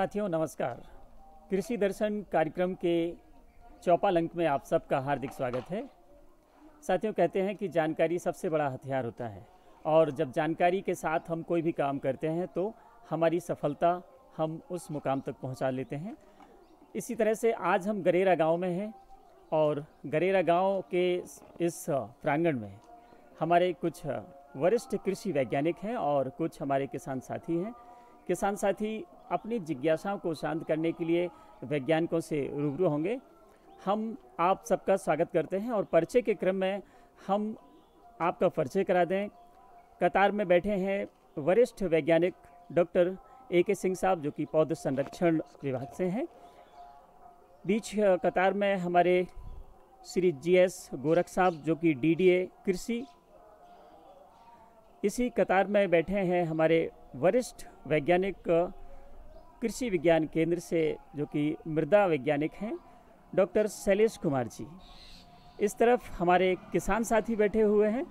साथियों नमस्कार कृषि दर्शन कार्यक्रम के चौपाल अंक में आप सबका हार्दिक स्वागत है साथियों कहते हैं कि जानकारी सबसे बड़ा हथियार होता है और जब जानकारी के साथ हम कोई भी काम करते हैं तो हमारी सफलता हम उस मुकाम तक पहुंचा लेते हैं इसी तरह से आज हम गरेरा गांव में हैं और गरेरा गांव के इस प्रांगण में हमारे कुछ वरिष्ठ कृषि वैज्ञानिक हैं और कुछ हमारे किसान साथी हैं किसान साथी अपनी जिज्ञासाओं को शांत करने के लिए वैज्ञानिकों से रूबरू होंगे हम आप सबका स्वागत करते हैं और परिचय के क्रम में हम आपका परिचय करा दें कतार में बैठे हैं वरिष्ठ वैज्ञानिक डॉक्टर ए के सिंह साहब जो कि पौध संरक्षण विभाग से हैं बीच कतार में हमारे श्री जी एस गोरख साहब जो कि डीडीए कृषि इसी कतार में बैठे हैं हमारे वरिष्ठ वैज्ञानिक कृषि विज्ञान केंद्र से जो कि मृदा वैज्ञानिक हैं डॉक्टर शैलेश कुमार जी इस तरफ हमारे किसान साथी बैठे हुए हैं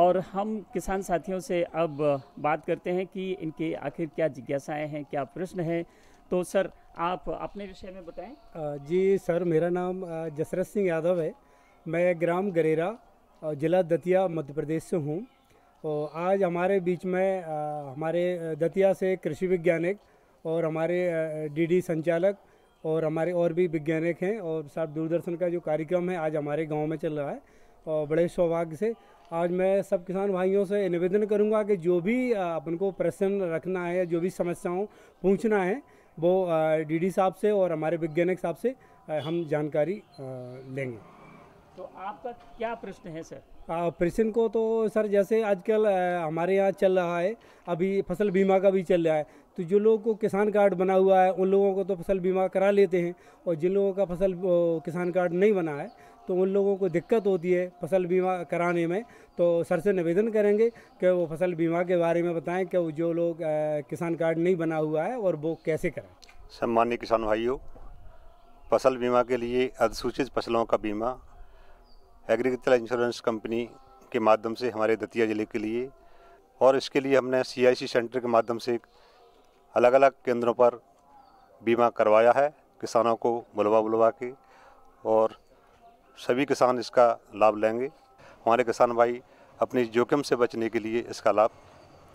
और हम किसान साथियों से अब बात करते हैं कि इनके आखिर क्या जिज्ञासाएं हैं क्या प्रश्न हैं तो सर आप अपने विषय में बताएं जी सर मेरा नाम जसरत सिंह यादव है मैं ग्राम गरेरा जिला दतिया मध्य प्रदेश से हूँ और आज हमारे बीच में हमारे दतिया से कृषि वैज्ञानिक और हमारे डीडी संचालक और हमारे और भी वैज्ञानिक हैं और साहब दूरदर्शन का जो कार्यक्रम है आज हमारे गांव में चल रहा है और बड़े सौभाग्य से आज मैं सब किसान भाइयों से निवेदन करूंगा कि जो भी अपन को प्रश्न रखना है जो भी समस्याओं पूछना है वो डीडी साहब से और हमारे वैज्ञानिक साहब से हम जानकारी लेंगे तो आपका क्या प्रश्न है सर प्रश्न को तो सर जैसे आजकल हमारे यहाँ चल रहा है अभी फसल बीमा का भी चल रहा है तो जो लोगों को किसान कार्ड बना हुआ है उन लोगों को तो फसल बीमा करा लेते हैं और जिन लोगों का फसल किसान कार्ड नहीं बना है तो उन लोगों को दिक्कत होती है फसल बीमा कराने में तो सर से निवेदन करेंगे कि वो फसल बीमा के बारे में बताएं कि जो लोग किसान कार्ड नहीं बना हुआ है और वो कैसे करें सम्मान्य किसान भाइयों फसल बीमा के लिए अधिसूचित फसलों का बीमा एग्रीकल्चर इंश्योरेंस कंपनी के माध्यम से हमारे दतिया ज़िले के लिए और इसके लिए हमने सी सेंटर के माध्यम से अलग अलग केंद्रों पर बीमा करवाया है किसानों को बुलवा बुलवा के और सभी किसान इसका लाभ लेंगे हमारे किसान भाई अपनी जोखिम से बचने के लिए इसका लाभ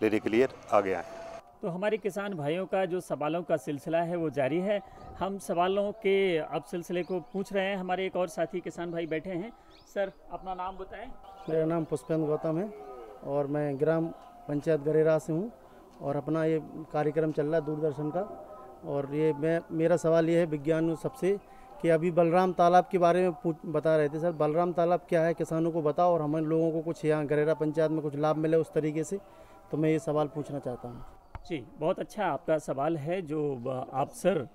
लेने के लिए गया है तो हमारे किसान भाइयों का जो सवालों का सिलसिला है वो जारी है हम सवालों के अब सिलसिले को पूछ रहे हैं हमारे एक और साथी किसान भाई बैठे हैं सर अपना नाम बताएं मेरा नाम पुष्पेंद्र गौतम है और मैं ग्राम पंचायत गरेरा से हूँ और अपना ये कार्यक्रम चल रहा है दूरदर्शन का और ये मैं मेरा सवाल ये है विज्ञान सबसे कि अभी बलराम तालाब के बारे में पूछ बता रहे थे सर बलराम तालाब क्या है किसानों को बताओ और हम लोगों को कुछ यहाँ गरेरा पंचायत में कुछ लाभ मिले उस तरीके से तो मैं ये सवाल पूछना चाहता हूँ जी बहुत अच्छा आपका सवाल है जो आप सर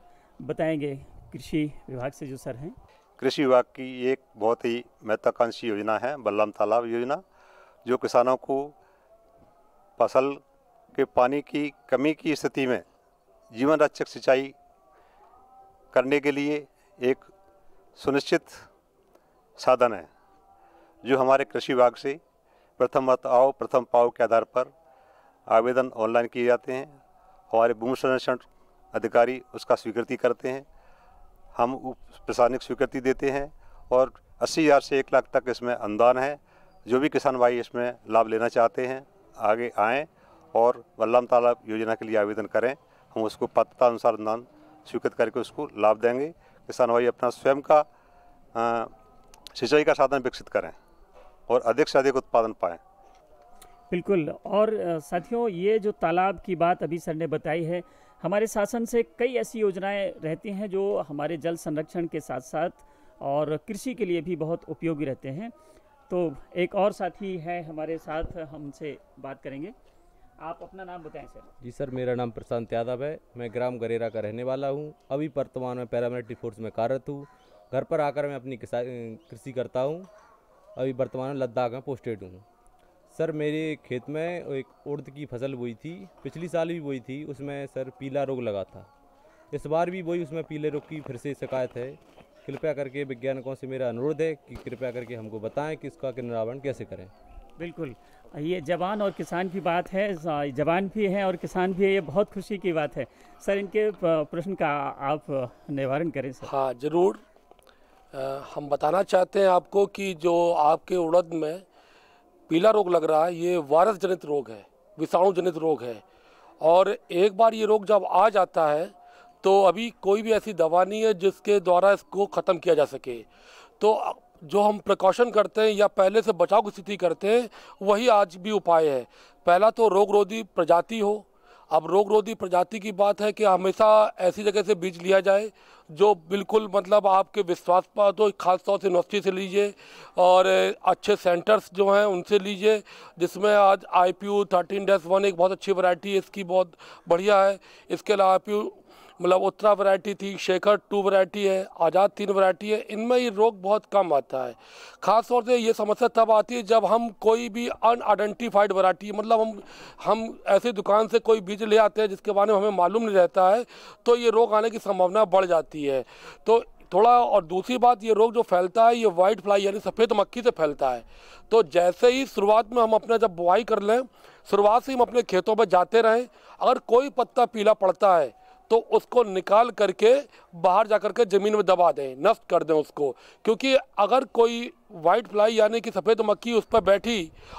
बताएंगे कृषि विभाग से जो सर हैं कृषि विभाग की एक बहुत ही महत्वाकांक्षी योजना है बलराम तालाब योजना जो किसानों को फसल कि पानी की कमी की स्थिति में जीवन रक्षक सिंचाई करने के लिए एक सुनिश्चित साधन है जो हमारे कृषि विभाग से प्रथम मत आओ प्रथम पाओ के आधार पर आवेदन ऑनलाइन किए जाते हैं हमारे भूमि संरक्षण अधिकारी उसका स्वीकृति करते हैं हम प्रशासनिक स्वीकृति देते हैं और अस्सी हज़ार से एक लाख तक इसमें अनुदान है जो भी किसान भाई इसमें लाभ लेना चाहते हैं आगे आएँ और वल्लम तालाब योजना के लिए आवेदन करें हम उसको पात्रता अनुसार अनुदान स्वीकृत करके उसको लाभ देंगे किसान भाई अपना स्वयं का सिंचाई का साधन विकसित करें और अधिक से अधिक उत्पादन पाएँ बिल्कुल और साथियों ये जो तालाब की बात अभी सर ने बताई है हमारे शासन से कई ऐसी योजनाएं रहती हैं जो हमारे जल संरक्षण के साथ साथ और कृषि के लिए भी बहुत उपयोगी रहते हैं तो एक और साथी है हमारे साथ हमसे बात करेंगे आप अपना नाम बताएं सर जी सर मेरा नाम प्रशांत यादव है मैं ग्राम गरेरा का रहने वाला हूँ अभी वर्तमान में पैरामिलिट्री फोर्स में कार्यरत हूँ घर पर आकर मैं अपनी कृषि करता हूँ अभी वर्तमान में लद्दाख में पोस्टेड हूँ सर मेरे खेत में एक उर्द की फसल बोई थी पिछली साल भी बोई थी उसमें सर पीला रोग लगा था इस बार भी बोई उसमें पीले रोग की फिर से शिकायत है कृपया करके वैज्ञानिकों से मेरा अनुरोध है कि कृपया करके हमको बताएं कि इसका निरावरण कैसे करें बिल्कुल ये जवान और किसान की बात है जवान भी हैं और किसान भी है ये बहुत खुशी की बात है सर इनके प्रश्न का आप निवारण करें सर हाँ ज़रूर हम बताना चाहते हैं आपको कि जो आपके उड़द में पीला रोग लग रहा है ये वायरस जनित रोग है विषाणु जनित रोग है और एक बार ये रोग जब आ जाता है तो अभी कोई भी ऐसी दवा नहीं है जिसके द्वारा इसको ख़त्म किया जा सके तो जो हम प्रिकॉशन करते हैं या पहले से बचाव की स्थिति करते हैं वही आज भी उपाय है पहला तो रोग रोधी प्रजाति हो अब रोग रोधी प्रजाति की बात है कि हमेशा ऐसी जगह से बीज लिया जाए जो बिल्कुल मतलब आपके विश्वास पर तो खासतौर से यूनिवर्सिटी से लीजिए और अच्छे सेंटर्स जो हैं उनसे लीजिए जिसमें आज I P U thirteen dash one एक बहुत अच्छी वैरायटी है इसकी बहुत बढ़िया है इसके अलावा आई पी यू मतलब उत्तरा वैरायटी थी शेखर टू वैरायटी है आज़ाद तीन वैरायटी है इनमें ये रोग बहुत कम आता है ख़ास तौर से ये समस्या तब आती है जब हम कोई भी अनआइडेंटिफाइड वैरायटी मतलब हम हम ऐसी दुकान से कोई बीज ले आते हैं जिसके बारे में हमें मालूम नहीं रहता है तो ये रोग आने की संभावना बढ़ जाती है तो थोड़ा और दूसरी बात ये रोग जो फैलता है ये वाइट फ्लाई यानी सफ़ेद मक्खी से फैलता है तो जैसे ही शुरुआत में हम अपना जब बुआई कर लें शुरुआत से हम अपने खेतों में जाते रहें अगर कोई पत्ता पीला पड़ता है तो उसको निकाल करके बाहर जा कर के ज़मीन में दबा दें नष्ट कर दें उसको क्योंकि अगर कोई वाइट फ्लाई यानी कि सफ़ेद मक्खी उस पर बैठी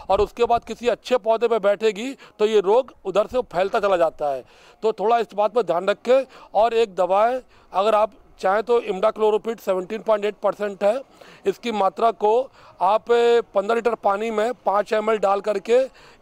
और उसके बाद किसी अच्छे पौधे पर बैठेगी तो ये रोग उधर से फैलता चला जाता है तो थोड़ा इस बात पर ध्यान रखें और एक दवाएँ अगर आप चाहे तो इमडा क्लोरोपिट 17.8 परसेंट है इसकी मात्रा को आप 15 लीटर पानी में 5 एम डाल करके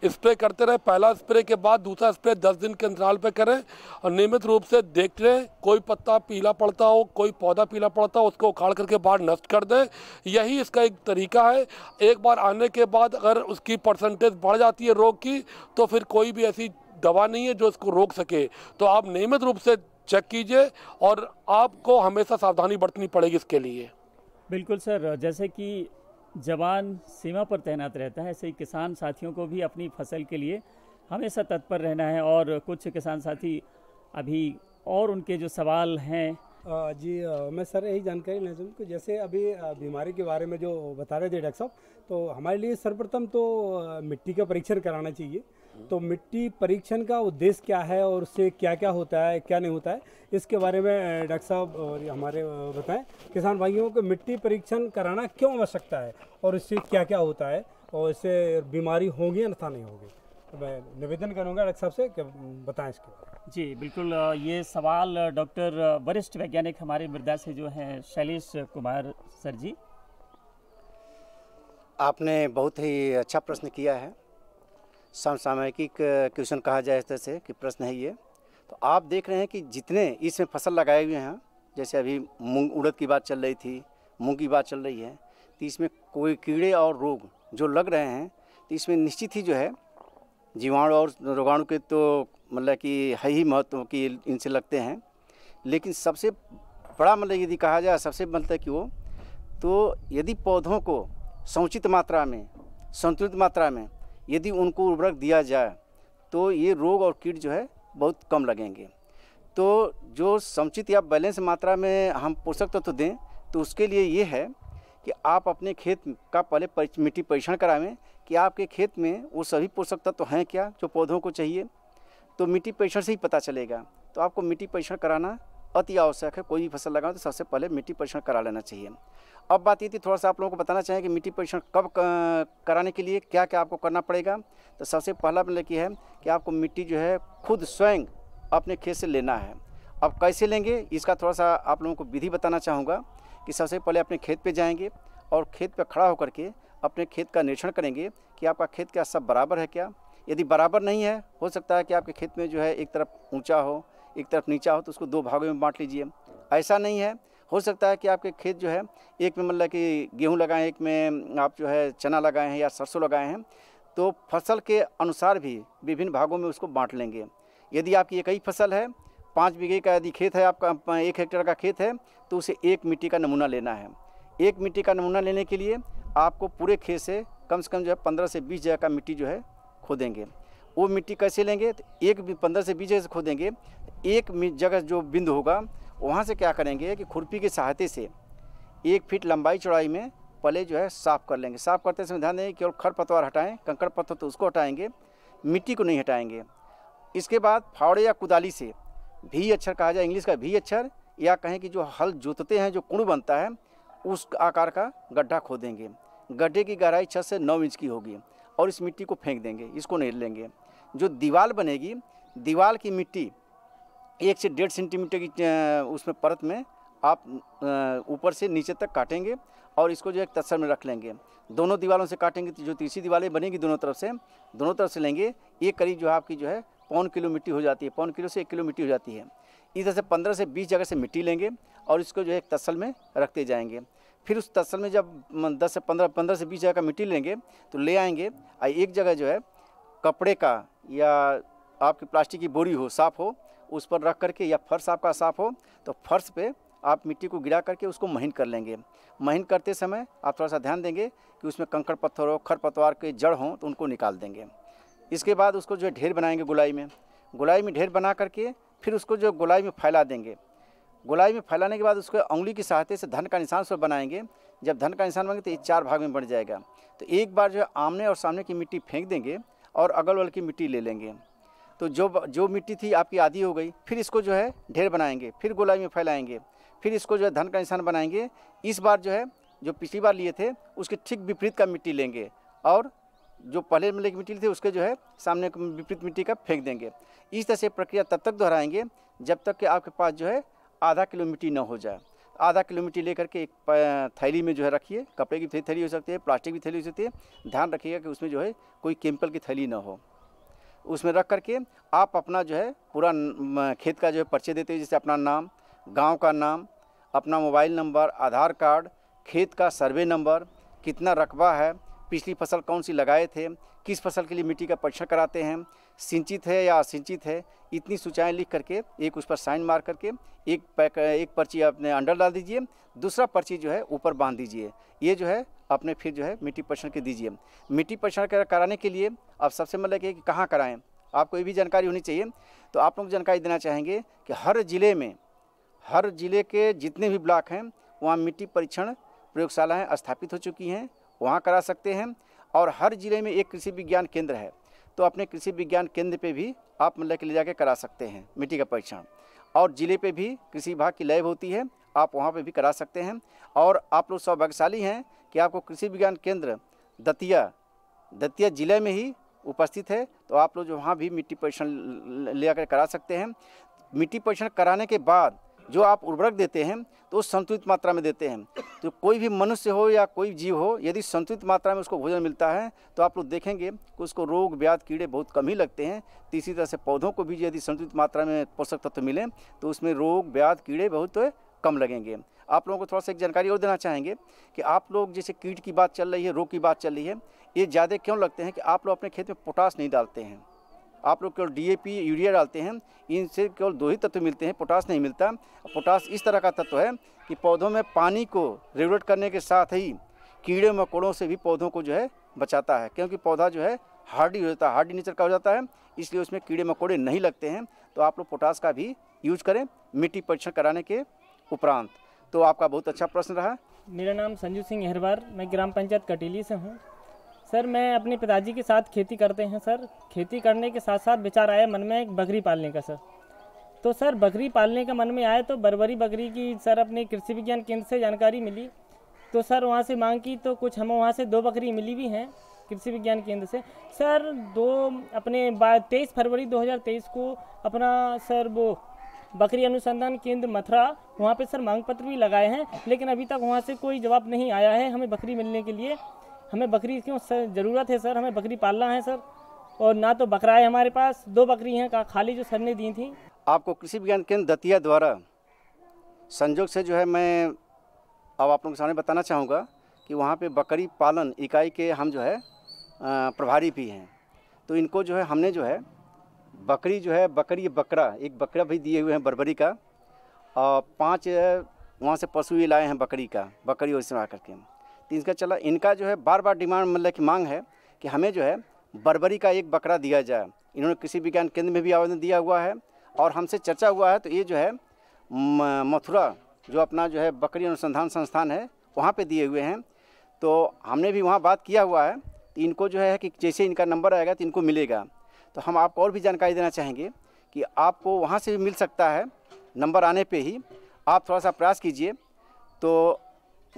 स्प्रे करते रहें पहला स्प्रे के बाद दूसरा स्प्रे 10 दिन के अंतराल पर करें और नियमित रूप से देख लें कोई पत्ता पीला पड़ता हो कोई पौधा पीला पड़ता हो उसको उखाड़ करके बाहर नष्ट कर दें यही इसका एक तरीका है एक बार आने के बाद अगर उसकी परसेंटेज बढ़ जाती है रोग की तो फिर कोई भी ऐसी दवा नहीं है जो इसको रोक सके तो आप नियमित रूप से चेक कीजिए और आपको हमेशा सावधानी बरतनी पड़ेगी इसके लिए बिल्कुल सर जैसे कि जवान सीमा पर तैनात रहता है ऐसे ही किसान साथियों को भी अपनी फसल के लिए हमेशा तत्पर रहना है और कुछ किसान साथी अभी और उनके जो सवाल हैं जी मैं सर यही जानकारी लेना चाहूँ कि जैसे अभी बीमारी के बारे में जो बता रहे थे डॉक्टर साहब तो हमारे लिए सर्वप्रथम तो मिट्टी का परीक्षण कराना चाहिए तो मिट्टी परीक्षण का उद्देश्य क्या है और उससे क्या क्या होता है क्या नहीं होता है इसके बारे में डॉक्टर साहब और हमारे बताएं किसान भाइयों को मिट्टी परीक्षण कराना क्यों आवश्यकता है और इससे क्या क्या होता है और इससे बीमारी होगी अन्यथा नहीं होगी तो मैं निवेदन करूँगा डॉक्टर साहब से कि बताएं इसके जी बिल्कुल ये सवाल डॉक्टर वरिष्ठ वैज्ञानिक हमारे मृदा से जो हैं शैलेश कुमार सर जी आपने बहुत ही अच्छा प्रश्न किया है समसामयिक क्वेश्चन कहा जाए इस तरह से कि प्रश्न है ये तो आप देख रहे हैं कि जितने इसमें फसल लगाए हुए हैं जैसे अभी मूंग उड़द की बात चल रही थी मूंग की बात चल रही है तो इसमें कोई कीड़े और रोग जो लग रहे हैं तो इसमें निश्चित ही जो है जीवाणु और रोगाणु के तो मतलब कि है ही महत्व कि इनसे लगते हैं लेकिन सबसे बड़ा मतलब यदि कहा जाए सबसे मतलब कि वो तो यदि पौधों को समुचित मात्रा में संतुलित मात्रा में यदि उनको उर्वरक दिया जाए तो ये रोग और कीट जो है बहुत कम लगेंगे तो जो समुचित या बैलेंस मात्रा में हम पोषक तत्व तो दें तो उसके लिए ये है कि आप अपने खेत का पहले मिट्टी परीक्षण करावें कि आपके खेत में वो सभी पोषक तत्व तो हैं क्या जो पौधों को चाहिए तो मिट्टी परीक्षण से ही पता चलेगा तो आपको मिट्टी परीक्षण कराना अति आवश्यक है कोई भी फसल लगाएं तो सबसे पहले मिट्टी परीक्षण करा लेना चाहिए अब बात ये थी थोड़ा सा आप लोगों को बताना चाहें कि मिट्टी परीक्षण कब कराने के लिए क्या क्या आपको करना पड़ेगा तो सबसे पहला मतलब कि है कि आपको मिट्टी जो है खुद स्वयं अपने खेत से लेना है अब कैसे लेंगे इसका थोड़ा सा आप लोगों को विधि बताना चाहूँगा कि सबसे पहले अपने खेत पर जाएँगे और खेत पर खड़ा होकर के अपने खेत का निरीक्षण करेंगे कि आपका खेत क्या सब बराबर है क्या यदि बराबर नहीं है हो सकता है कि आपके खेत में जो है एक तरफ ऊंचा हो एक तरफ नीचा हो तो उसको दो भागों में बांट लीजिए ऐसा नहीं है हो सकता है कि आपके खेत जो है एक में मतलब कि गेहूँ लगाएं एक में आप जो है चना लगाए हैं या सरसों लगाए हैं तो फसल के अनुसार भी विभिन्न भागों में उसको बांट लेंगे यदि आपकी एक ही फसल है पाँच बीघे का यदि खेत है आपका एक हेक्टेयर का खेत है तो उसे एक मिट्टी का नमूना लेना है एक मिट्टी का नमूना लेने के लिए आपको पूरे खेत से कम से कम जो है पंद्रह से बीस जगह का मिट्टी जो है खोदेंगे वो मिट्टी कैसे लेंगे तो एक पंद्रह से बीस जगह से खोदेंगे एक जगह जो बिंदु होगा वहाँ से क्या करेंगे कि खुरपी की सहायते से एक फीट लंबाई चौड़ाई में पले जो है साफ़ कर लेंगे साफ़ करते समय ध्यान देंगे केवल खर पतवार हटाएँ कंकड़ पत्थर तो उसको हटाएंगे मिट्टी को नहीं हटाएंगे इसके बाद फावड़े या कुदाली से भी अक्षर कहा जाए इंग्लिश का भी अक्षर या कहें कि जो हल जोतते हैं जो कुड़ बनता है उस आकार का गड्ढा खोदेंगे गड्ढे की गहराई छः से नौ इंच की होगी और इस मिट्टी को फेंक देंगे इसको नहीं लेंगे जो दीवार बनेगी दीवार की मिट्टी एक से डेढ़ सेंटीमीटर की उसमें परत में आप ऊपर से नीचे तक काटेंगे और इसको जो है तत्सर में रख लेंगे दोनों दीवारों से काटेंगे तो जो तीसरी दीवारें बनेगी दोनों तरफ से दोनों तरफ से लेंगे ये करीब जो है आपकी जो है पौन किलो मिट्टी हो जाती है पौन किलो से एक किलो मिट्टी हो जाती है इस तरह से पंद्रह से बीस जगह से मिट्टी लेंगे और इसको जो है एक तसल में रखते जाएंगे फिर उस तस्सल में जब दस से पंद्रह पंद्रह से बीस जगह का मिट्टी लेंगे तो ले आएंगे और एक जगह जो है कपड़े का या आपकी प्लास्टिक की बोरी हो साफ़ हो उस पर रख करके या फर्श आपका साफ़ हो तो फर्श पे आप मिट्टी को गिरा करके उसको महीन कर लेंगे महीन करते समय आप थोड़ा सा ध्यान देंगे कि उसमें कंकड़ पत्थर हो खर पतवार के जड़ हों तो उनको निकाल देंगे इसके बाद उसको जो है ढेर बनाएंगे गुलाई में गुलाई में ढेर बना करके फिर उसको जो गुलाई में फैला देंगे गुलाई में फैलाने के बाद उसको उंगली की सहायता से धन का निशान सब बनाएंगे जब धन का निशान बनेंगे तो ये चार भाग में बढ़ जाएगा तो एक बार जो है आमने और सामने की मिट्टी फेंक देंगे और अगल बगल की मिट्टी ले लेंगे तो जो जो मिट्टी थी आपकी आधी हो गई फिर इसको जो है ढेर बनाएंगे फिर गोलाई में फैलाएंगे फिर इसको जो है धन का निशान बनाएंगे इस बार जो है जो पिछली बार लिए थे उसके ठीक विपरीत का मिट्टी लेंगे और जो पहले मिले की मिट्टी थी उसके जो है सामने विपरीत मिट्टी का फेंक देंगे इस तरह से प्रक्रिया तब तक दोहराएंगे जब तक कि आपके पास जो है आधा किलो मिट्टी न हो जाए आधा किलो मिट्टी लेकर के एक थैली में जो है रखिए कपड़े की थैली हो सकती है प्लास्टिक की थैली हो सकती है ध्यान रखिएगा कि उसमें जो है कोई केमिकल की थैली ना हो उसमें रख करके आप अपना जो है पूरा खेत का जो है पर्चे देते हो जैसे अपना नाम गांव का नाम अपना मोबाइल नंबर आधार कार्ड खेत का सर्वे नंबर कितना रकबा है पिछली फसल कौन सी लगाए थे किस फसल के लिए मिट्टी का परीक्षण कराते हैं सिंचित है या असिंचित है इतनी सूचनाएँ लिख करके एक उस पर साइन मार करके एक पैक एक पर्ची अपने अंडर डाल दीजिए दूसरा पर्ची जो है ऊपर बांध दीजिए ये जो है अपने फिर जो है मिट्टी परीक्षण के दीजिए मिट्टी परीक्षण कराने के लिए आप सबसे मतलब कि कहाँ कराएँ आपको ये भी जानकारी होनी चाहिए तो आप लोग जानकारी देना चाहेंगे कि हर ज़िले में हर ज़िले के जितने भी ब्लॉक हैं वहाँ मिट्टी परीक्षण प्रयोगशालाएँ स्थापित हो चुकी हैं वहाँ करा सकते हैं और हर ज़िले में एक कृषि विज्ञान केंद्र है तो अपने कृषि विज्ञान केंद्र पे भी आप मतलब के ले जाके करा सकते हैं मिट्टी का परीक्षण और ज़िले पे भी कृषि विभाग की लैब होती है आप वहाँ पे भी करा सकते हैं और आप लोग सौभाग्यशाली हैं कि आपको कृषि विज्ञान केंद्र दतिया दतिया ज़िले में ही उपस्थित है तो आप लोग वहाँ भी मिट्टी परीक्षण ले जाकर करा सकते हैं मिट्टी परीक्षण कराने के बाद जो आप उर्वरक देते हैं तो उस संतुलित मात्रा में देते हैं तो कोई भी मनुष्य हो या कोई जीव हो यदि संतुलित मात्रा में उसको भोजन मिलता है तो आप लोग देखेंगे कि उसको रोग व्याद कीड़े बहुत कम ही लगते हैं तो इसी तरह से पौधों को भी यदि संतुलित मात्रा में पोषक तत्व मिलें मिले तो उसमें रोग व्याध कीड़े बहुत तो कम लगेंगे आप लोगों को थोड़ा सा एक जानकारी और देना चाहेंगे कि आप लोग जैसे कीट की बात चल रही है रोग की बात चल रही है ये ज़्यादा क्यों लगते हैं कि आप लोग अपने खेत में पोटास नहीं डालते हैं आप लोग केवल पी यूरिया डालते हैं इनसे केवल दो ही तत्व मिलते हैं पोटास नहीं मिलता पोटास इस तरह का तत्व है कि पौधों में पानी को रेगुलेट करने के साथ ही कीड़े मकोड़ों से भी पौधों को जो है बचाता है क्योंकि पौधा जो है हार्डी हो जाता है हार्डी नेचर का हो जाता है इसलिए उसमें कीड़े मकोड़े नहीं लगते हैं तो आप लोग पोटास का भी यूज करें मिट्टी परीक्षण कराने के उपरांत तो आपका बहुत अच्छा प्रश्न रहा मेरा नाम संजू सिंह हरवार मैं ग्राम पंचायत कटीली से हूँ सर मैं अपने पिताजी के साथ खेती करते हैं सर खेती करने के साथ साथ विचार आया मन में एक बकरी पालने का सर तो सर बकरी पालने का मन में आया तो बरबरी बकरी की सर अपने कृषि विज्ञान केंद्र से जानकारी मिली तो सर वहाँ से मांग की तो कुछ हमें वहाँ से दो बकरी मिली भी हैं कृषि विज्ञान केंद्र से सर दो अपने तेईस फरवरी 2023 को अपना सर वो बकरी अनुसंधान केंद्र मथुरा वहाँ पे सर मांग पत्र भी लगाए हैं लेकिन अभी तक वहाँ से कोई जवाब नहीं आया है हमें बकरी मिलने के लिए हमें बकरी क्यों सर ज़रूरत है सर हमें बकरी पालना है सर और ना तो बकरा है हमारे पास दो बकरी हैं का खाली जो सर ने दी थी आपको कृषि विज्ञान केंद्र दतिया द्वारा संजोग से जो है मैं अब आप लोगों के सामने बताना चाहूँगा कि वहाँ पे बकरी पालन इकाई के हम जो है प्रभारी भी हैं तो इनको जो है हमने जो है बकरी जो है बकरी बकरा एक बकरा भी दिए हुए हैं बरबरी का और पाँच वहाँ से पशु लाए हैं बकरी का बकरी और इस्तेमाल करके इनका चला इनका जो है बार बार डिमांड मतलब की मांग है कि हमें जो है बर्बरी का एक बकरा दिया जाए इन्होंने कृषि विज्ञान केंद्र में भी आवेदन दिया हुआ है और हमसे चर्चा हुआ है तो ये जो है मथुरा जो अपना जो है बकरी अनुसंधान संस्थान है वहाँ पे दिए हुए हैं तो हमने भी वहाँ बात किया हुआ है तो इनको जो है कि जैसे इनका नंबर आएगा तो इनको मिलेगा तो हम आपको और भी जानकारी देना चाहेंगे कि आपको वहाँ से भी मिल सकता है नंबर आने पे ही आप थोड़ा सा प्रयास कीजिए तो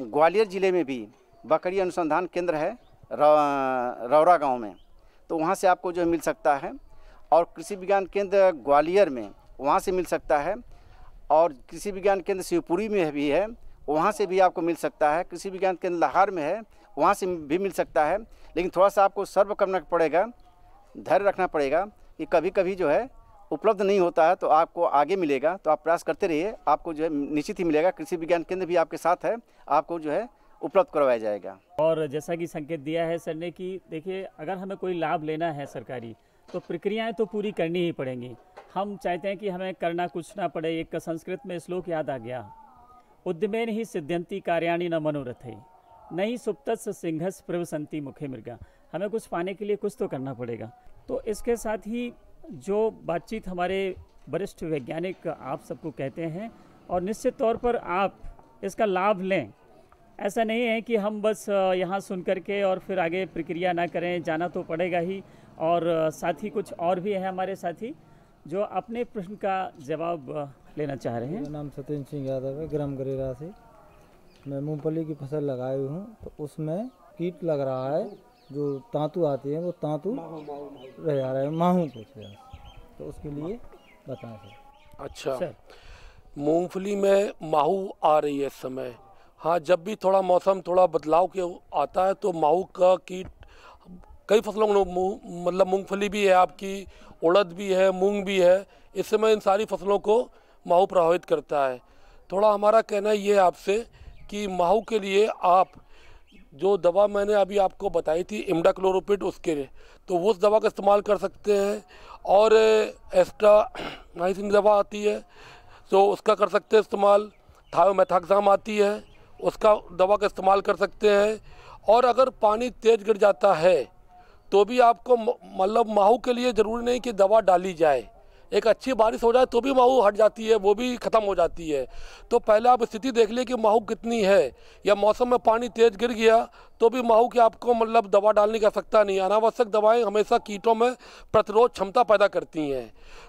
ग्वालियर ज़िले में भी बकरी अनुसंधान केंद्र है रौरा गांव में तो वहाँ से आपको जो मिल सकता है और कृषि विज्ञान केंद्र ग्वालियर में वहाँ से मिल सकता है और कृषि विज्ञान केंद्र शिवपुरी में भी है वहाँ से भी आपको मिल सकता है कृषि विज्ञान केंद्र लाहौर में है वहाँ से भी मिल सकता है लेकिन थोड़ा सा आपको सर्व करना पड़ेगा धैर्य रखना पड़ेगा कि कभी कभी जो है उपलब्ध नहीं होता है तो आपको आगे मिलेगा तो आप प्रयास करते रहिए आपको जो है निश्चित ही मिलेगा कृषि विज्ञान केंद्र भी आपके साथ है आपको जो है उपलब्ध करवाया जाएगा और जैसा कि संकेत दिया है सर ने कि देखिए अगर हमें कोई लाभ लेना है सरकारी तो प्रक्रियाएं तो पूरी करनी ही पड़ेंगी हम चाहते हैं कि हमें करना कुछ ना पड़े एक संस्कृत में श्लोक याद आ गया उद्यमेन ही सिद्धंती कार्याणी न मनोरथ है नहीं सुप्त सिंहस प्रवसंती मुखे मृगा हमें कुछ पाने के लिए कुछ तो करना पड़ेगा तो इसके साथ ही जो बातचीत हमारे वरिष्ठ वैज्ञानिक आप सबको कहते हैं और निश्चित तौर पर आप इसका लाभ लें ऐसा नहीं है कि हम बस यहाँ सुन कर के और फिर आगे प्रक्रिया ना करें जाना तो पड़ेगा ही और साथी कुछ और भी हैं हमारे साथी जो अपने प्रश्न का जवाब लेना चाह रहे हैं मेरा नाम सतीन सिंह यादव है ग्राम गरेरा से मैं मूँगफली की फसल लगाई हूँ तो उसमें कीट लग रहा है जो तांतु आती है वो तांतु रह जा रहे हैं माहू को तो उसके लिए बताएं अच्छा। सर अच्छा मूँगफली में माहू आ रही है समय हाँ जब भी थोड़ा मौसम थोड़ा बदलाव के आता है तो माऊ का कीट कई फसलों को मतलब मूंगफली भी है आपकी उड़द भी है मूंग भी है इस समय इन सारी फसलों को माऊ प्रभावित करता है थोड़ा हमारा कहना ये आपसे कि माऊ के लिए आप जो दवा मैंने अभी आपको बताई थी इमडा क्लोरोपिट उसके लिए तो उस दवा का इस्तेमाल कर सकते हैं और एस्ट्रा नाइसिन दवा आती है तो उसका कर सकते हैं इस्तेमाल थायोमेथाक्साम आती है उसका दवा का इस्तेमाल कर सकते हैं और अगर पानी तेज गिर जाता है तो भी आपको मतलब माहू के लिए ज़रूरी नहीं कि दवा डाली जाए एक अच्छी बारिश हो जाए तो भी माहू हट जाती है वो भी ख़त्म हो जाती है तो पहले आप स्थिति देख लिए कि माहू कितनी है या मौसम में पानी तेज़ गिर गया तो भी माहू की आपको मतलब दवा डालने की आवश्यकता नहीं अनावश्यक दवाएं हमेशा कीटों में प्रतिरोध क्षमता पैदा करती हैं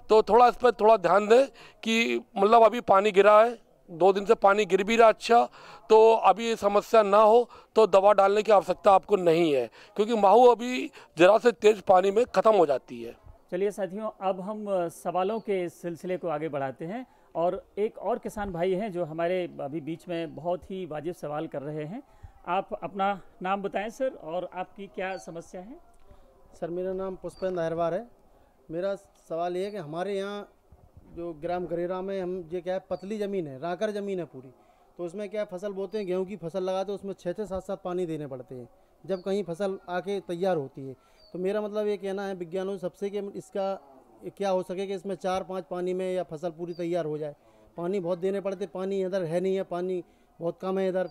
तो थोड़ा इस पर थोड़ा ध्यान दें कि मतलब अभी पानी गिरा है दो दिन से पानी गिर भी रहा अच्छा तो अभी ये समस्या ना हो तो दवा डालने की आवश्यकता आपको नहीं है क्योंकि माहू अभी ज़रा से तेज़ पानी में ख़त्म हो जाती है चलिए साथियों अब हम सवालों के सिलसिले को आगे बढ़ाते हैं और एक और किसान भाई हैं जो हमारे अभी बीच में बहुत ही वाजिब सवाल कर रहे हैं आप अपना नाम बताएं सर और आपकी क्या समस्या है सर मेरा नाम पुष्पेंद्र अहरवार है मेरा सवाल ये है कि हमारे यहाँ जो ग्राम घरेरा में हम ये क्या है पतली ज़मीन है राकर ज़मीन है पूरी तो उसमें क्या है फसल बोते हैं गेहूँ की फसल लगाते हैं उसमें छः छः सात सात पानी देने पड़ते हैं जब कहीं फसल आके तैयार होती है तो मेरा मतलब ये कहना है विज्ञानों सबसे कि इसका क्या हो सके कि इसमें चार पाँच पानी में या फसल पूरी तैयार हो जाए पानी बहुत देने पड़ते पानी इधर है नहीं है पानी बहुत कम है इधर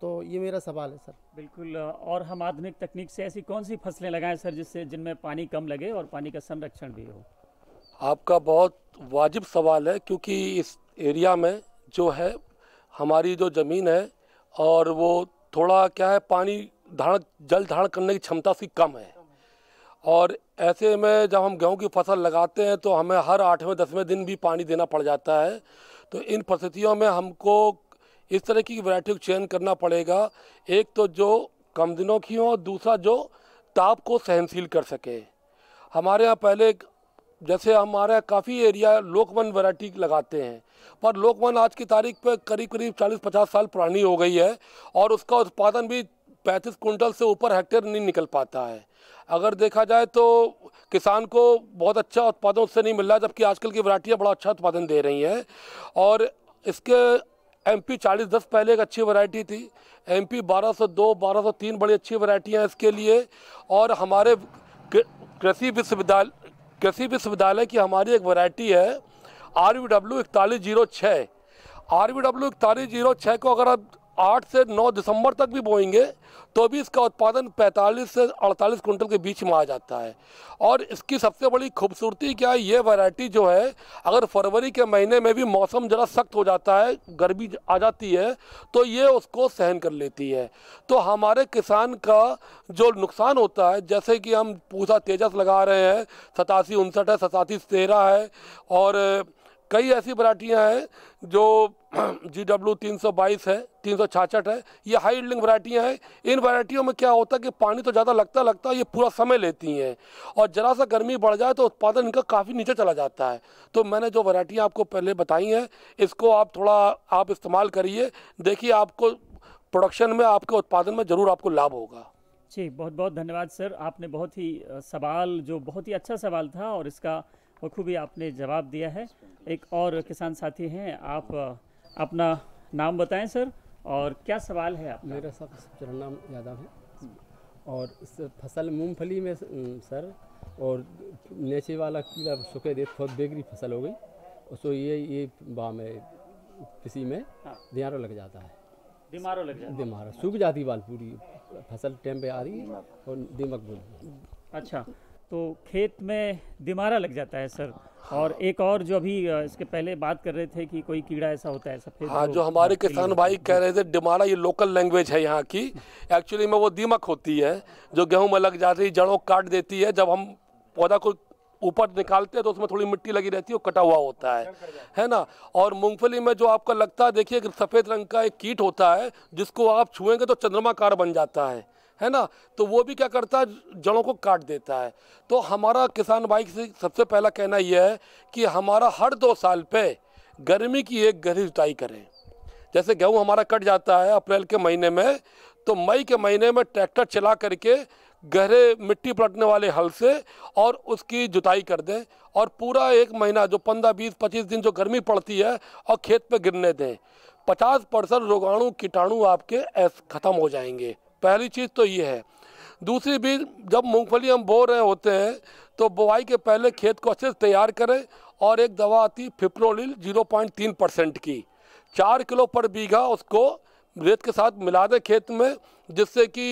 तो ये मेरा सवाल है सर बिल्कुल और हम आधुनिक तकनीक से ऐसी कौन सी फसलें लगाएं सर जिससे जिनमें पानी कम लगे और पानी का संरक्षण भी हो आपका बहुत वाजिब सवाल है क्योंकि इस एरिया में जो है हमारी जो ज़मीन है और वो थोड़ा क्या है पानी धारण जल धारण करने की क्षमता से कम है और ऐसे में जब हम गेहूं की फसल लगाते हैं तो हमें हर आठवें दसवें दिन भी पानी देना पड़ जाता है तो इन परिस्थितियों में हमको इस तरह की वैरायटी को चयन करना पड़ेगा एक तो जो कम दिनों की हो और दूसरा जो ताप को सहनशील कर सके हमारे यहाँ पहले जैसे हमारे काफ़ी एरिया लोकवन वैरायटी लगाते हैं पर लोकवन आज की तारीख पर करीब करीब 40-50 साल पुरानी हो गई है और उसका उत्पादन भी 35 कुंटल से ऊपर हेक्टेयर नहीं निकल पाता है अगर देखा जाए तो किसान को बहुत अच्छा उत्पादन उससे नहीं मिल रहा जबकि आजकल की वरायटियाँ बड़ा अच्छा उत्पादन दे रही हैं और इसके एम पी चालीस दस पहले एक अच्छी वरायटी थी एम पी बारह सौ दो बारह सौ तीन बड़ी अच्छी वरायटियाँ इसके लिए और हमारे कृषि विश्वविद्यालय कृषि विश्वविद्यालय की हमारी एक वैरायटी है आर वी डब्ल्यू इकतालीस जीरो छः आर वी डब्ल्यू इकतालीस जीरो छः को अगर आप आठ से नौ दिसंबर तक भी बोएंगे तो भी इसका उत्पादन 45 से 48 कुंटल के बीच में आ जाता है और इसकी सबसे बड़ी खूबसूरती क्या है ये वैरायटी जो है अगर फरवरी के महीने में भी मौसम ज़रा सख्त हो जाता है गर्मी आ जाती है तो ये उसको सहन कर लेती है तो हमारे किसान का जो नुकसान होता है जैसे कि हम पूसा तेजस लगा रहे हैं सतासी उनसठ है सतासी तेरह है और कई ऐसी वरायटियाँ हैं जो जी डब्ल्यू तीन सौ बाईस है तीन सौ छाछठ है ये हाई ईल्डिंग वरायटियाँ हैं इन वरायटियों में क्या होता है कि पानी तो ज़्यादा लगता लगता ये पूरा समय लेती हैं और ज़रा सा गर्मी बढ़ जाए तो उत्पादन इनका काफ़ी नीचे चला जाता है तो मैंने जो वरायटियाँ आपको पहले बताई हैं इसको आप थोड़ा आप इस्तेमाल करिए देखिए आपको प्रोडक्शन में आपके उत्पादन में ज़रूर आपको लाभ होगा जी बहुत बहुत धन्यवाद सर आपने बहुत ही सवाल जो बहुत ही अच्छा सवाल था और इसका बखूबी आपने जवाब दिया है एक और किसान साथी हैं आप अपना नाम बताएं सर और क्या सवाल है आप मेरा सब चरण नाम यादव है और फसल मूंगफली में सर और नेचे वाला कीड़ा सूखे दे बहुत बेगरी फसल हो गई उसको ये ये बा में किसी में दियारो हाँ। लग जाता है बीमारों लग जाता बीमारों सूख जाती बाल पूरी फसल टाइम पे आ रही है और दिमक बोल अच्छा तो खेत में दिमारा लग जाता है सर और एक और जो अभी इसके पहले बात कर रहे थे कि कोई कीड़ा ऐसा होता है सफेद हाँ जो हमारे किसान भाई कह रहे थे डिमारा ये लोकल लैंग्वेज है यहाँ की एक्चुअली में वो दीमक होती है जो गेहूं में लग जाती है जड़ों काट देती है जब हम पौधा को ऊपर निकालते हैं तो उसमें थोड़ी मिट्टी लगी रहती है और कटा हुआ होता है है ना और मूंगफली में जो आपका लगता है देखिए सफ़ेद रंग का एक कीट होता है जिसको आप छुएंगे तो चंद्रमा कार बन जाता है है ना तो वो भी क्या करता है जड़ों को काट देता है तो हमारा किसान भाई से सबसे पहला कहना यह है कि हमारा हर दो साल पे गर्मी की एक गहरी जुताई करें जैसे गेहूँ हमारा कट जाता है अप्रैल के महीने में तो मई के महीने में ट्रैक्टर चला करके गहरे मिट्टी पलटने वाले हल से और उसकी जुताई कर दें और पूरा एक महीना जो पंद्रह बीस पच्चीस दिन जो गर्मी पड़ती है और खेत पर गिरने दें पचास परसेंट रोगाणु कीटाणु आपके ऐसे ख़त्म हो जाएंगे पहली चीज़ तो ये है दूसरी बीज जब मूंगफली हम बो रहे होते हैं तो बुआई के पहले खेत को अच्छे से तैयार करें और एक दवा आती फिप्रोलिल जीरो पॉइंट तीन परसेंट की चार किलो पर बीघा उसको रेत के साथ मिला दें खेत में जिससे कि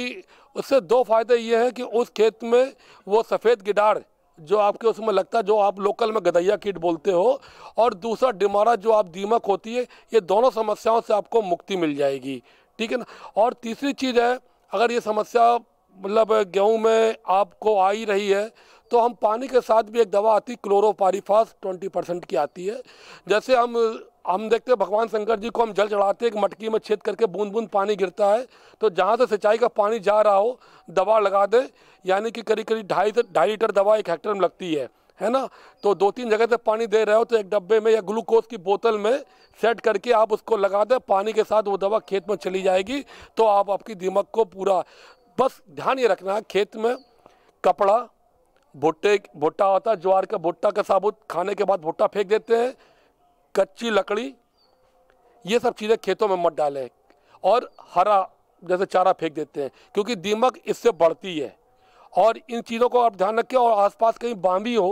उससे दो फायदे ये हैं कि उस खेत में वो सफ़ेद गिडार जो आपके उसमें लगता है जो आप लोकल में गदैया कीट बोलते हो और दूसरा डिमारा जो आप दीमक होती है ये दोनों समस्याओं से आपको मुक्ति मिल जाएगी ठीक है ना और तीसरी चीज़ है अगर ये समस्या मतलब गेहूँ में आपको आ ही रही है तो हम पानी के साथ भी एक दवा आती क्लोरोपारीफास ट्वेंटी परसेंट की आती है जैसे हम हम देखते हैं भगवान शंकर जी को हम जल चढ़ाते हैं एक मटकी में छेद करके बूंद बूंद पानी गिरता है तो जहाँ से सिंचाई का पानी जा रहा हो दवा लगा दें यानी कि करीब करीब ढाई से ढाई लीटर दवा एक हेक्टर में लगती है है ना तो दो तीन जगह से पानी दे रहे हो तो एक डब्बे में या ग्लूकोज की बोतल में सेट करके आप उसको लगा दें पानी के साथ वो दवा खेत में चली जाएगी तो आप आपकी दिमक को पूरा बस ध्यान ये रखना है खेत में कपड़ा भुट्टे भुट्टा होता है ज्वार का भुट्टा का साबुत खाने के बाद भुट्टा फेंक देते हैं कच्ची लकड़ी ये सब चीज़ें खेतों में मत डालें और हरा जैसे चारा फेंक देते हैं क्योंकि दीमक इससे बढ़ती है और इन चीज़ों को आप ध्यान रखें और आसपास कहीं बांबी हो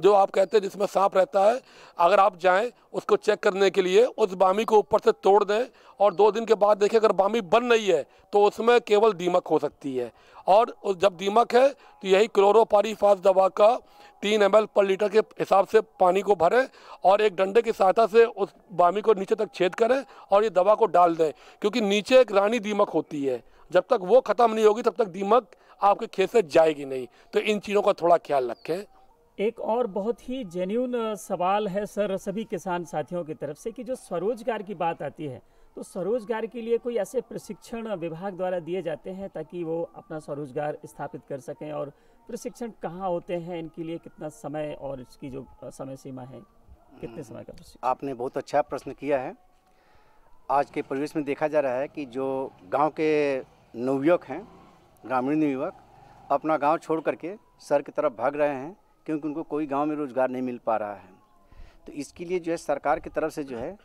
जो आप कहते हैं जिसमें सांप रहता है अगर आप जाएं उसको चेक करने के लिए उस बामी को ऊपर से तोड़ दें और दो दिन के बाद देखें अगर बामी बन रही है तो उसमें केवल दीमक हो सकती है और जब दीमक है तो यही क्लोरोपारीफास दवा का तीन एम पर लीटर के हिसाब से पानी को भरें और एक डंडे की सहायता से उस बामी को नीचे तक छेद करें और ये दवा को डाल दें क्योंकि नीचे एक रानी दीमक होती है जब तक वो ख़त्म नहीं होगी तब तक दीमक आपके खेत से जाएगी नहीं तो इन चीज़ों का थोड़ा ख्याल रखें एक और बहुत ही जेन्यून सवाल है सर सभी किसान साथियों की तरफ से कि जो स्वरोजगार की बात आती है तो स्वरोजगार के लिए कोई ऐसे प्रशिक्षण विभाग द्वारा दिए जाते हैं ताकि वो अपना स्वरोजगार स्थापित कर सकें और प्रशिक्षण कहाँ होते हैं इनके लिए कितना समय और इसकी जो समय सीमा है कितने समय का प्रशिक्षण हम्म, आपने बहुत अच्छा प्रश्न किया है आज के परिवेश में देखा जा रहा है कि जो गाँव के नवयुवक हैं ग्रामीण नवयुवक अपना गाँव छोड़ करके सर की तरफ भाग रहे हैं क्योंकि उनको कोई गांव में रोज़गार नहीं मिल पा रहा है तो इसके लिए जो है सरकार की तरफ से जो है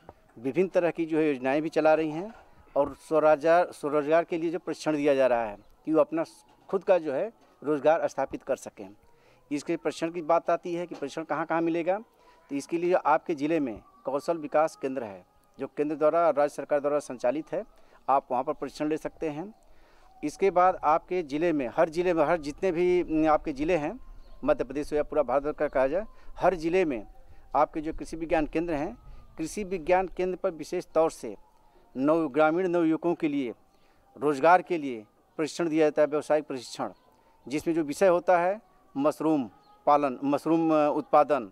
विभिन्न तरह की जो है योजनाएँ भी चला रही हैं और स्वरोजगार स्वरोजगार के लिए जो प्रशिक्षण दिया जा रहा है कि वो अपना खुद का जो है रोज़गार स्थापित कर सकें इसके प्रशिक्षण की बात आती है कि प्रशिक्षण कहाँ कहाँ मिलेगा तो इसके लिए जो आपके ज़िले में कौशल विकास केंद्र है जो केंद्र द्वारा राज्य सरकार द्वारा संचालित है आप वहाँ पर प्रशिक्षण ले सकते हैं इसके बाद आपके ज़िले में हर ज़िले में हर जितने भी आपके ज़िले हैं मध्य प्रदेश हो या पूरा भारत का कहा जाए हर ज़िले में आपके जो कृषि विज्ञान केंद्र हैं कृषि विज्ञान केंद्र पर विशेष तौर से नव ग्रामीण नवयुवकों के लिए रोजगार के लिए प्रशिक्षण दिया जाता है व्यावसायिक प्रशिक्षण जिसमें जो विषय होता है मशरूम पालन मशरूम उत्पादन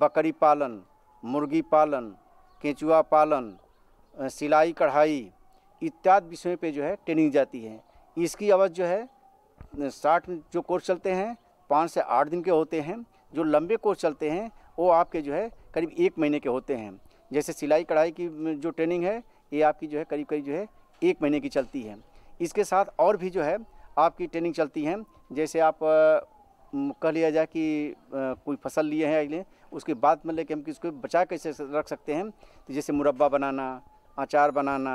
बकरी पालन मुर्गी पालन केंचुआ पालन सिलाई कढ़ाई इत्यादि विषयों पे जो है ट्रेनिंग जाती है इसकी अवध जो है साठ जो कोर्स चलते हैं पाँच से आठ दिन के होते हैं जो लंबे कोर्स चलते हैं वो आपके जो है करीब एक महीने के होते हैं जैसे सिलाई कढ़ाई की जो ट्रेनिंग है ये आपकी जो है करीब करीब जो है एक महीने की चलती है इसके साथ और भी जो है आपकी ट्रेनिंग चलती हैं जैसे आप कह लिया जाए कि कोई फसल लिए हैं अगले उसके बाद में मतलब लेके हम किसको बचा कैसे रख सकते हैं तो जैसे मुरब्बा बनाना अचार बनाना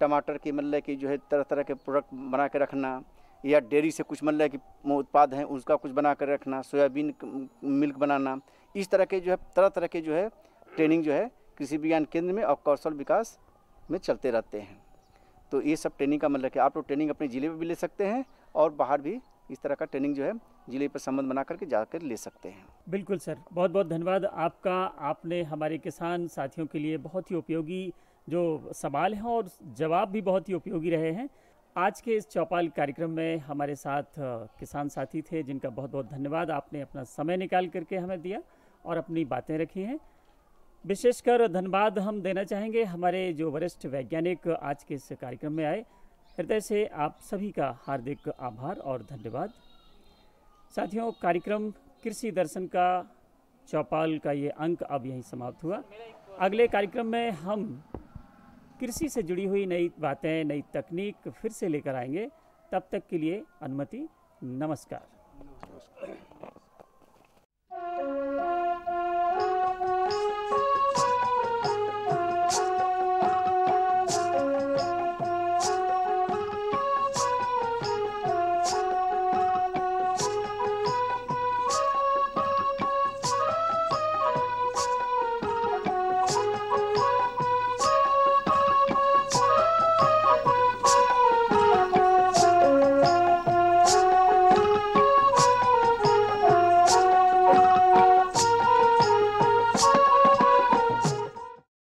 टमाटर की मतलब की जो है तरह तरह के प्रोडक्ट बना के रखना या डेयरी से कुछ मतलब कि उत्पाद हैं उसका कुछ बना कर रखना सोयाबीन मिल्क बनाना इस तरह के जो है तरह तरह के जो है ट्रेनिंग जो है कृषि विज्ञान केंद्र में और कौशल विकास में चलते रहते हैं तो ये सब ट्रेनिंग का मतलब कि आप लोग ट्रेनिंग अपने ज़िले में भी ले सकते हैं और बाहर भी इस तरह का ट्रेनिंग जो है जिले पर संबंध बना करके जाकर ले सकते हैं बिल्कुल सर बहुत बहुत धन्यवाद आपका आपने हमारे किसान साथियों के लिए बहुत ही उपयोगी जो सवाल हैं और जवाब भी बहुत ही उपयोगी रहे हैं आज के इस चौपाल कार्यक्रम में हमारे साथ किसान साथी थे जिनका बहुत बहुत धन्यवाद आपने अपना समय निकाल करके हमें दिया और अपनी बातें रखी हैं विशेषकर धन्यवाद हम देना चाहेंगे हमारे जो वरिष्ठ वैज्ञानिक आज के इस कार्यक्रम में आए हृदय से आप सभी का हार्दिक आभार और धन्यवाद साथियों कार्यक्रम कृषि दर्शन का चौपाल का ये अंक अब यहीं समाप्त हुआ अगले कार्यक्रम में हम कृषि से जुड़ी हुई नई बातें नई तकनीक फिर से लेकर आएंगे तब तक के लिए अनुमति नमस्कार